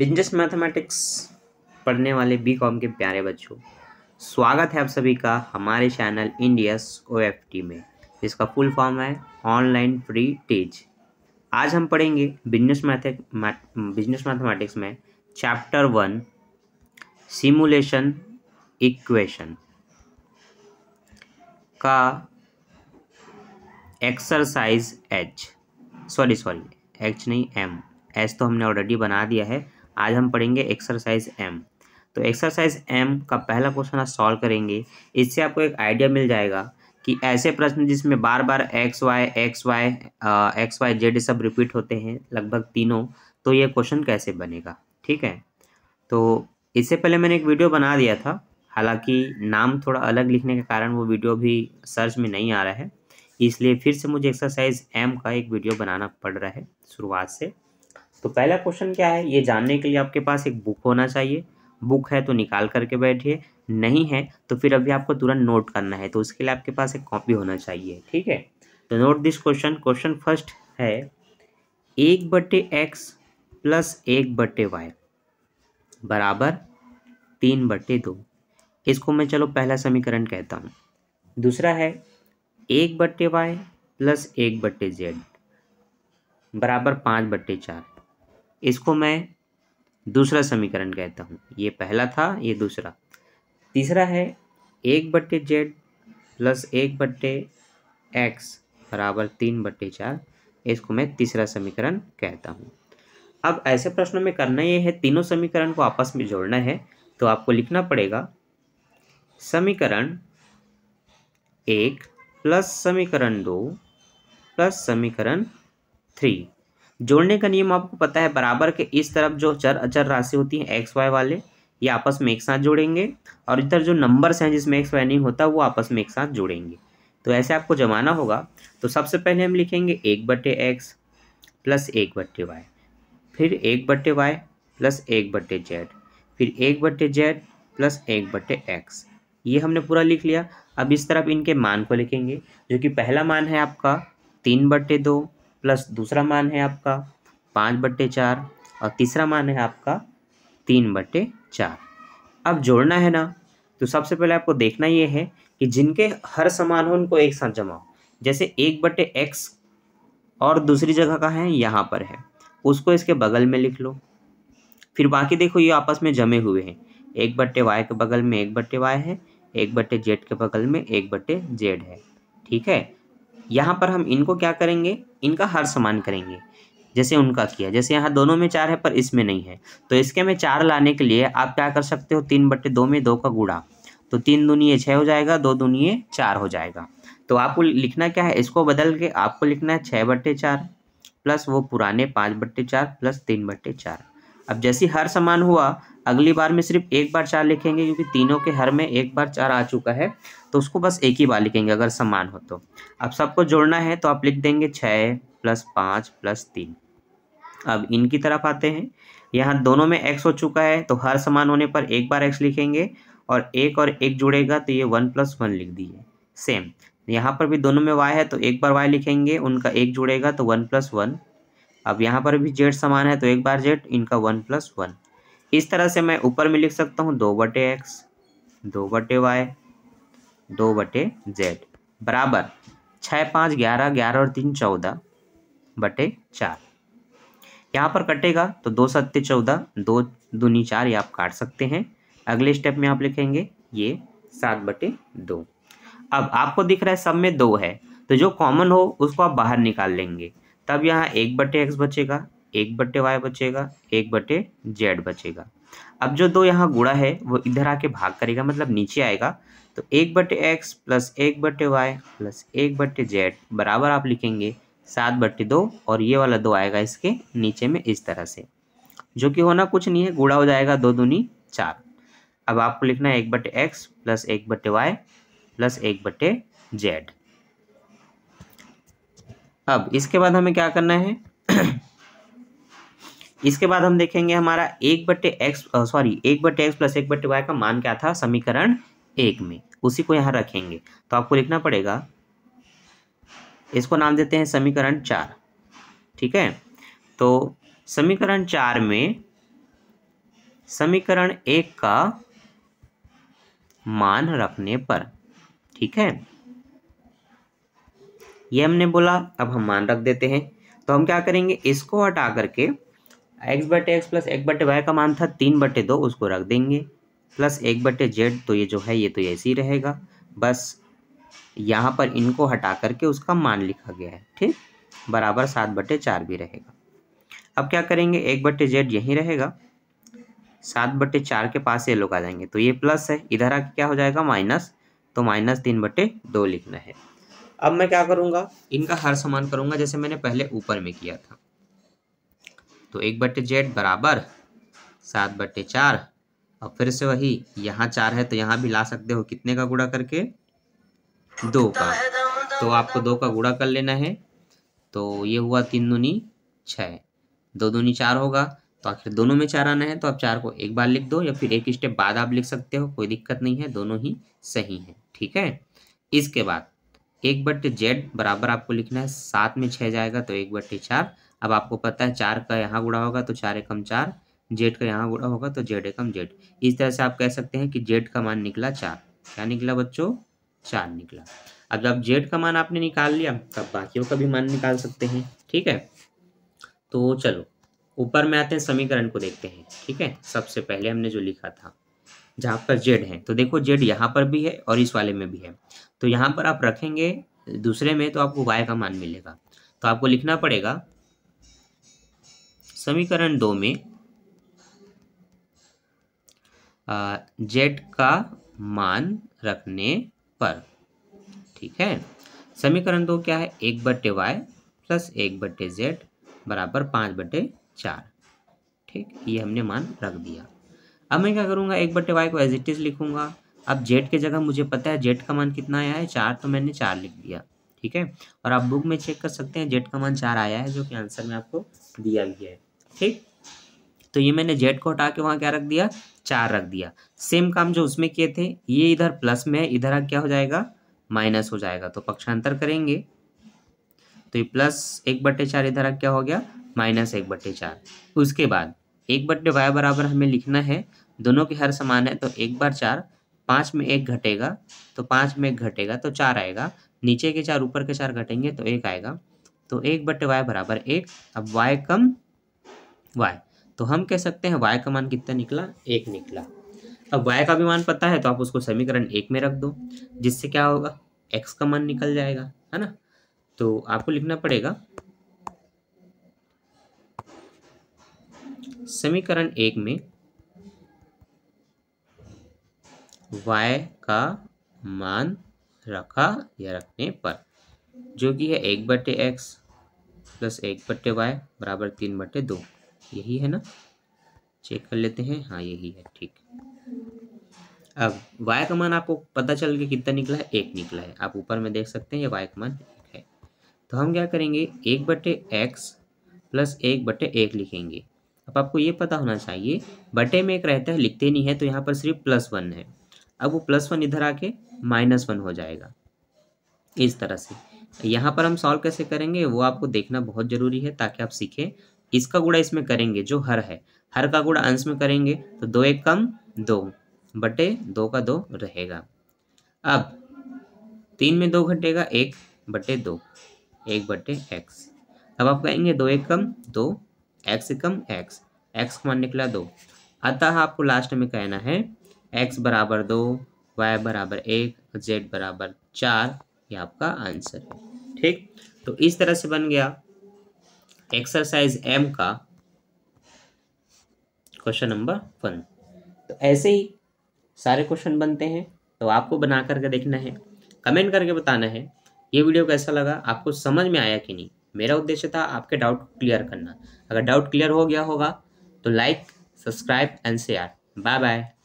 business mathematics पढ़ने वाले B com के प्यारे बच्चों स्वागत है आप सभी का हमारे चैनल इंडियस ओ एफ टी में जिसका फुल फॉर्म है ऑनलाइन फ्री टीच आज हम पढ़ेंगे बिजनेस मैथ बिजनेस मैथमेटिक्स में चैप्टर वन सिमुलेशन इक्वेशन का exercise H sorry sorry H नहीं एम एच तो हमने ऑलरेडी बना दिया है आज हम पढ़ेंगे एक्सरसाइज एम तो एक्सरसाइज एम का पहला क्वेश्चन आप सॉल्व करेंगे इससे आपको एक आइडिया मिल जाएगा कि ऐसे प्रश्न जिसमें बार बार x y x y x y z सब रिपीट होते हैं लगभग तीनों तो ये क्वेश्चन कैसे बनेगा ठीक है तो इससे पहले मैंने एक वीडियो बना दिया था हालांकि नाम थोड़ा अलग लिखने के कारण वो वीडियो भी सर्च में नहीं आ रहा है इसलिए फिर से मुझे एक्सरसाइज एम का एक वीडियो बनाना पड़ रहा है शुरुआत से तो पहला क्वेश्चन क्या है ये जानने के लिए आपके पास एक बुक होना चाहिए बुक है तो निकाल करके बैठिए नहीं है तो फिर अभी आपको तुरंत नोट करना है तो उसके लिए आपके पास एक कॉपी होना चाहिए ठीक है तो note this question question first है एक बटे एक्स प्लस एक बटे वाई बराबर तीन बटे दो इसको मैं चलो पहला समीकरण कहता हूँ दूसरा है एक बट्टे वाई प्लस एक बट्टे जेड बराबर पाँच बट्टे चार इसको मैं दूसरा समीकरण कहता हूँ ये पहला था ये दूसरा तीसरा है एक बट्टे जेड प्लस एक बट्टे एक्स बराबर तीन बट्टे चार इसको मैं तीसरा समीकरण कहता हूँ अब ऐसे प्रश्नों में करना ये है तीनों समीकरण को आपस में जोड़ना है तो आपको लिखना पड़ेगा समीकरण एक प्लस समीकरण दो प्लस समीकरण थ्री जोड़ने का नियम आपको पता है बराबर के इस तरफ जो चर अचर राशि होती है एक्स वाई वाले ये आपस में एक साथ जोड़ेंगे और इधर जो नंबर्स हैं जिसमें एक्स वाई नहीं होता वो आपस में एक साथ जोड़ेंगे तो ऐसे आपको जमाना होगा तो सबसे पहले हम लिखेंगे एक बट्टे एक्स प्लस एक बट्टे वाई फिर एक बट्टे वाई प्लस एक बट्टे जेड फिर एक बट्टे जेड प्लस एक बट्टे एक्स ये हमने पूरा लिख लिया अब इस तरफ इनके मान को लिखेंगे जो कि पहला मान है आपका तीन बट्टे दो प्लस दूसरा मान है आपका पाँच बट्टे चार और तीसरा मान है आपका तीन बट्टे चार अब जोड़ना है ना तो सबसे पहले आपको देखना ये है कि जिनके हर समान हो उनको एक साथ जमाओ जैसे एक बट्टे एक्स और दूसरी जगह का है यहाँ पर है उसको इसके बगल में लिख लो फिर बाकी देखो ये आपस में जमे हुए हैं एक बट्टे वाई के बगल में एक बट्टे वाई है एक बट्टे जेड के बगल में एक बट्टे जेड है ठीक है यहाँ पर हम इनको क्या करेंगे इनका हर समान करेंगे जैसे उनका किया जैसे यहाँ दोनों में चार है पर इसमें नहीं है तो इसके में चार लाने के लिए आप क्या कर सकते हो तीन बट्टे दो में दो का गुड़ा तो तीन दुनिये छः हो जाएगा दो दुनिये चार हो जाएगा तो आपको लिखना क्या है इसको बदल के आपको लिखना है छः बट्टे चार प्लस वो पुराने पाँच बट्टे चार प्लस तीन बट्टे चार अब जैसे हर समान हुआ अगली बार में सिर्फ एक बार चार लिखेंगे क्योंकि तीनों के हर में एक बार चार आ चुका है तो उसको बस एक ही बार लिखेंगे अगर समान हो तो अब सबको जोड़ना है तो आप लिख देंगे छः प्लस पाँच प्लस तीन अब इनकी तरफ आते हैं यहाँ दोनों में एक्स हो चुका है तो हर समान होने पर एक बार एक्स लिखेंगे और एक और एक जुड़ेगा तो ये वन प्लस वन लिख दिए सेम यहाँ पर भी दोनों में वाई है तो एक बार वाई लिखेंगे उनका एक जुड़ेगा तो वन प्लस वन अब यहाँ पर भी जेड समान है तो एक बार जेड इनका वन प्लस वन इस तरह से मैं ऊपर में लिख सकता हूँ दो बटे एक्स दो बटे वाई दो बटे जेड बराबर छः पाँच ग्यारह ग्यारह और तीन चौदह बटे चार यहाँ पर कटेगा तो दो सत्य चौदह दो दूनी चार ये आप काट सकते हैं अगले स्टेप में आप लिखेंगे ये सात बटे दो अब आपको दिख रहा है सब में दो है तो जो कॉमन हो उसको आप बाहर निकाल लेंगे तब यहाँ एक बटे एक्स बचेगा एक बट्टे वाई बचेगा एक बटे जेड बचेगा अब जो दो यहाँ गुड़ा है वो इधर आके भाग करेगा मतलब नीचे आएगा तो एक बटे एक्स प्लस एक बटे वाई प्लस एक बटे जेड बराबर आप लिखेंगे सात बट्टे दो और ये वाला दो आएगा इसके नीचे में इस तरह से जो कि होना कुछ नहीं है गुड़ा हो जाएगा दो दूनी चार अब आपको लिखना है एक बटे एक्स प्लस एक बटे वाई प्लस एक बटे जेड अब इसके बाद हमें क्या करना है इसके बाद हम देखेंगे हमारा एक बट्टे एक्स सॉरी एक बट्टे एक्स प्लस एक बट्टे वाई का मान क्या था समीकरण एक में उसी को यहाँ रखेंगे तो आपको लिखना पड़ेगा इसको नाम देते हैं समीकरण चार ठीक है तो समीकरण चार में समीकरण एक का मान रखने पर ठीक है ये हमने बोला अब हम मान रख देते हैं तो हम क्या करेंगे इसको हटा करके एक्स बटे एक्स प्लस एक बटे वाई का मान था तीन बटे दो उसको रख देंगे प्लस एक बटे जेड तो ये जो है ये तो ऐसे ही रहेगा बस यहाँ पर इनको हटा करके उसका मान लिखा गया है ठीक बराबर सात बटे चार भी रहेगा अब क्या करेंगे एक बटे जेड यहीं रहेगा सात बटे चार के पास ये लोग आ जाएंगे तो ये प्लस है इधर आके क्या हो जाएगा माइनस तो माइनस तीन बटे दो लिखना है अब मैं क्या करूँगा इनका हर समान करूँगा जैसे मैंने पहले ऊपर में किया था तो एक बटे जेड बराबर सात बटे चार और फिर से वही यहाँ चार है तो यहाँ भी ला सकते हो कितने का गुड़ा करके दो का तो आपको दो का गुड़ा कर लेना है तो ये हुआ तीन दूनी छः दो दूनी चार होगा तो आखिर दोनों में चार आना है तो आप चार को एक बार लिख दो या फिर एक स्टेप बाद आप लिख सकते हो कोई दिक्कत नहीं है दोनों ही सही है ठीक है इसके बाद एक बट्टे जेड बराबर आपको लिखना है सात में छः जाएगा तो एक बट्टे चार अब आपको पता है चार का यहाँ गुड़ा होगा तो चार एकम चार जेड का यहाँ गुड़ा होगा तो जेड एकम जेड इस तरह से आप कह सकते हैं कि जेड का मान निकला चार क्या निकला बच्चों चार निकला अब जब जेड का मान आपने निकाल लिया तब बाकियों का भी मान निकाल सकते हैं ठीक है तो चलो ऊपर में आते हैं समीकरण को देखते हैं ठीक है सबसे पहले हमने जो लिखा था जहाँ पर जेड है तो देखो जेड यहाँ पर भी है और इस वाले में भी है तो यहाँ पर आप रखेंगे दूसरे में तो आपको वाई का मान मिलेगा तो आपको लिखना पड़ेगा समीकरण दो में जेड का मान रखने पर ठीक है समीकरण दो क्या है एक बट्टे वाई प्लस एक बट्टे जेड बराबर पाँच बट्टे चार ठीक ये हमने मान रख दिया अब मैं क्या करूँगा एक बट्टे वाई को एज इट इज़ लिखूंगा अब जेड की जगह मुझे पता है जेड का मान कितना आया है चार तो मैंने चार लिख दिया ठीक है और आप बुक में चेक कर सकते हैं जेड का मान चार आया है जो कि आंसर में आपको दिया गया है ठीक तो ये मैंने जेड को हटा के वहाँ क्या रख दिया चार रख दिया सेम काम जो उसमें किए थे ये इधर प्लस में है इधर क्या हो जाएगा माइनस हो जाएगा तो पक्षांतर करेंगे तो ये प्लस एक बट्टे चार इधर क्या हो गया माइनस एक बट्टे चार उसके बाद एक बट्टे वाई बराबर हमें लिखना है दोनों के हर समान है तो एक बार चार पाँच में एक घटेगा तो पाँच में एक घटेगा तो चार आएगा नीचे के चार ऊपर के चार घटेंगे तो एक आएगा तो एक बट्टे वाई बराबर एक अब वाई कम y तो हम कह सकते हैं y का मान कितना निकला एक निकला अब वाई का भी मान पता है तो आप उसको समीकरण एक में रख दो जिससे क्या होगा एक्स का मान निकल जाएगा है ना तो आपको लिखना पड़ेगा समीकरण एक में y का मान रखा या रखने पर जो कि है एक बटे एक्स प्लस एक बटे वाई बराबर तीन बटे दो यही है ना चेक कर लेते हैं हाँ यही है ठीक अब वाई का मान आपको पता चल गया कितना निकला है एक निकला है आप ऊपर में देख सकते हैं ये वाई का मान एक है तो हम क्या करेंगे एक बटे एक्स प्लस एक बटे एक लिखेंगे अब आपको ये पता होना चाहिए बटे में एक रहता है लिखते नहीं है तो यहाँ पर सिर्फ प्लस वन है अब वो प्लस वन इधर आके माइनस वन हो जाएगा इस तरह से यहाँ पर हम सॉल्व कैसे करेंगे वो आपको देखना बहुत ज़रूरी है ताकि आप सीखें इसका गुड़ा इसमें करेंगे जो हर है हर का गुड़ा अंश में करेंगे तो दो एक कम दो बटे दो का दो रहेगा अब तीन में दो घटेगा एक बटे दो एक बटे एक्स अब आप कहेंगे दो एक कम दो एक्स कम एक्स एक्स मान निकला दो अतः आपको लास्ट में कहना है एक्स बराबर दो वाई बराबर एक जेड बराबर चार ये आपका आंसर है ठीक तो इस तरह से बन गया एक्सरसाइज एम का क्वेश्चन नंबर वन तो ऐसे ही सारे क्वेश्चन बनते हैं तो आपको बना करके देखना है कमेंट करके बताना है ये वीडियो कैसा लगा आपको समझ में आया कि नहीं मेरा उद्देश्य था आपके डाउट क्लियर करना अगर डाउट क्लियर हो गया होगा तो like subscribe and share bye bye